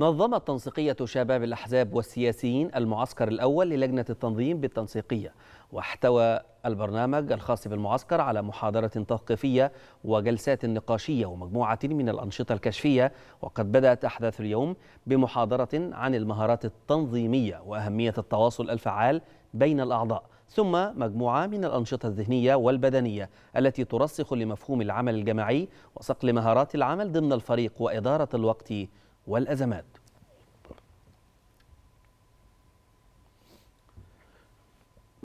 نظمت تنسيقية شباب الأحزاب والسياسيين المعسكر الأول للجنة التنظيم بالتنسيقية واحتوى البرنامج الخاص بالمعسكر على محاضرة تثقيفية وجلسات نقاشية ومجموعة من الأنشطة الكشفية وقد بدأت أحداث اليوم بمحاضرة عن المهارات التنظيمية وأهمية التواصل الفعال بين الأعضاء ثم مجموعة من الأنشطة الذهنية والبدنية التي ترسخ لمفهوم العمل الجماعي وصقل مهارات العمل ضمن الفريق وإدارة الوقت والأزمات